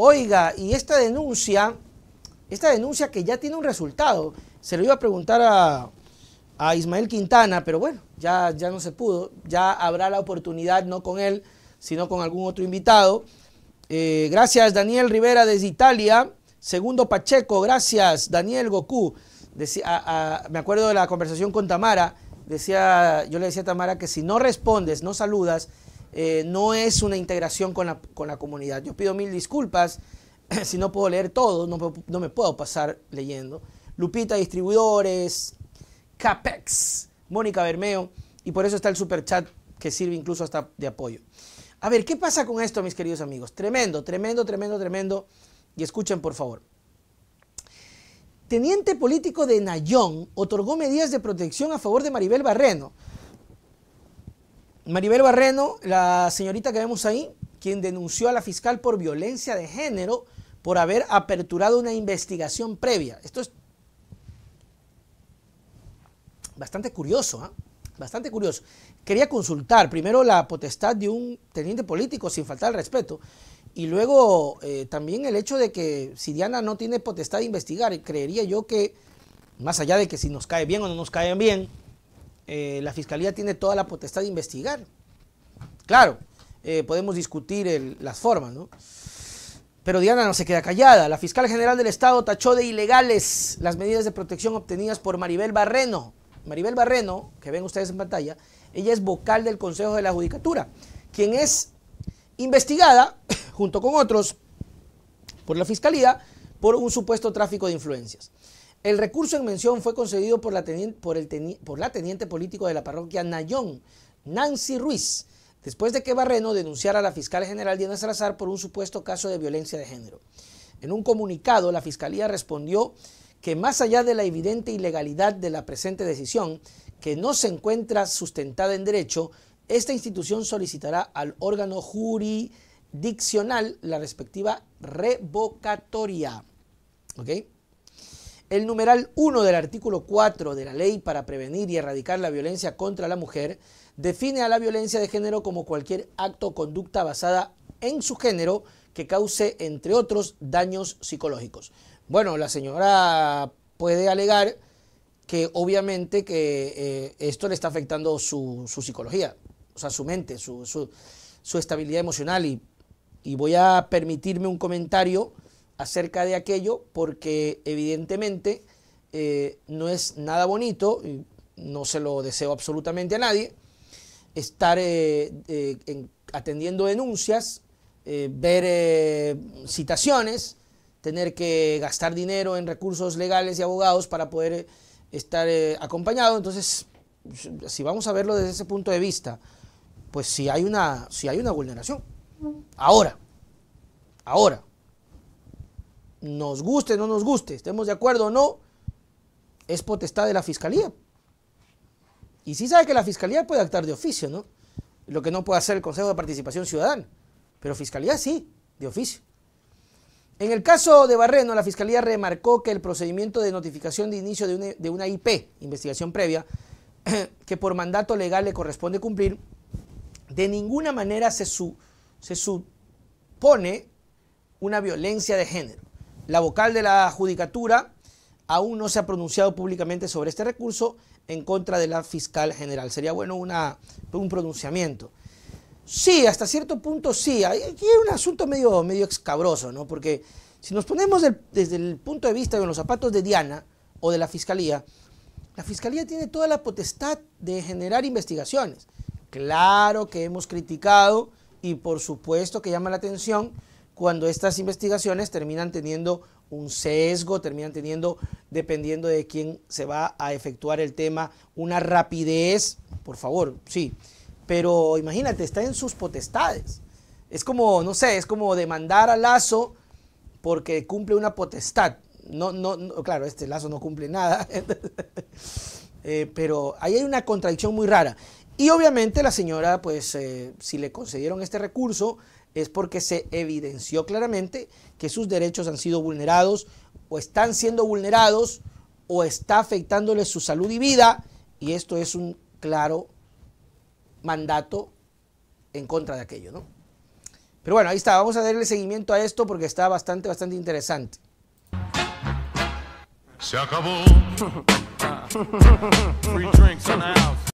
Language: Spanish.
Oiga, y esta denuncia, esta denuncia que ya tiene un resultado, se lo iba a preguntar a, Ismael Quintana, pero bueno, ya, ya no se pudo, ya habrá la oportunidad, no con él, sino con algún otro invitado. Eh, gracias Daniel Rivera desde Italia, segundo Pacheco, gracias Daniel Goku. Decía, me acuerdo de la conversación con Tamara, decía, yo le decía a Tamara que si no respondes, no saludas, eh, no es una integración con la, comunidad. Yo pido mil disculpas si no puedo leer todo, no, no me puedo pasar leyendo. Lupita Distribuidores, Capex, Mónica Bermeo, y por eso está el super chat que sirve incluso hasta de apoyo. A ver, ¿qué pasa con esto, mis queridos amigos? Tremendo, tremendo, tremendo, tremendo. Y escuchen, por favor. Teniente político de Nayón otorgó medidas de protección a favor de Maribel Barreno. Maribel Barreno, la señorita que vemos ahí, quien denunció a la fiscal por violencia de género por haber aperturado una investigación previa. Esto es bastante curioso, ¿ah? bastante curioso. Quería consultar primero la potestad de un teniente político sin faltar al respeto y luego eh, también el hecho de que si Diana no tiene potestad de investigar, creería yo que más allá de que si nos cae bien o no nos cae bien, eh, la Fiscalía tiene toda la potestad de investigar. Claro, eh, podemos discutir las formas, ¿no? Pero Diana no se queda callada. La fiscal general del Estado tachó de ilegales las medidas de protección obtenidas por Maribel Barreno. Maribel Barreno, que ven ustedes en pantalla, ella es vocal del Consejo de la Judicatura, quien es investigada, junto con otros, por la Fiscalía por un supuesto tráfico de influencias. El recurso en mención fue concedido por la teniente, político de la parroquia Nayón, Nancy Ruiz, después de que Barreno denunciara a la fiscal general Diana Salazar por un supuesto caso de violencia de género. En un comunicado, la fiscalía respondió que más allá de la evidente ilegalidad de la presente decisión, que no se encuentra sustentada en derecho, esta institución solicitará al órgano jurisdiccional la respectiva revocatoria. ¿Ok? el numeral 1 del artículo 4 de la Ley para prevenir y erradicar la violencia contra la mujer define a la violencia de género como cualquier acto o conducta basada en su género que cause, entre otros, daños psicológicos. Bueno, la señora puede alegar que obviamente que eh, esto le está afectando su, psicología, o sea, su mente, su, estabilidad emocional. y voy a permitirme un comentario acerca de aquello porque evidentemente eh, no es nada bonito, y no se lo deseo absolutamente a nadie, estar eh, eh, atendiendo denuncias, ver citaciones, tener que gastar dinero en recursos legales y abogados para poder estar acompañado. Entonces, si vamos a verlo desde ese punto de vista, pues si hay una, si hay una vulneración. Ahora, ahora, nos guste o no nos guste, estemos de acuerdo o no, es potestad de la fiscalía. Y sí sabe que la fiscalía puede actuar de oficio, ¿no? Lo que no puede hacer el Consejo de Participación Ciudadana, pero fiscalía sí, de oficio. En el caso de Barreno, la Fiscalía remarcó que el procedimiento de notificación de inicio de una, IP, investigación previa, que por mandato legal le corresponde cumplir, de ninguna manera se supone una violencia de género. La vocal de la Judicatura aún no se ha pronunciado públicamente sobre este recurso en contra de la fiscal general. Sería bueno un pronunciamiento. Sí, hasta cierto punto sí. Aquí hay un asunto medio, medio escabroso, ¿no? Porque si nos ponemos desde el punto de vista de los zapatos de Diana o de la fiscalía, la fiscalía tiene toda la potestad de generar investigaciones. Claro que hemos criticado y por supuesto que llama la atención cuando estas investigaciones terminan teniendo un sesgo, terminan teniendo, dependiendo de quién se va a efectuar el tema, una rapidez, por favor, sí, pero imagínate, está en sus potestades. Es como, no sé, es como demandar a Lazo porque cumple una potestad. No, no, claro, este Lazo no cumple nada, eh, pero ahí hay una contradicción muy rara. Y obviamente la señora, pues, eh, si le concedieron este recurso, es porque se evidenció claramente que sus derechos han sido vulnerados o están siendo vulnerados o está afectándoles su salud y vida y esto es un claro mandato en contra de aquello, ¿no? Pero bueno, ahí está, vamos a darle seguimiento a esto porque está bastante, bastante interesante. Se acabó.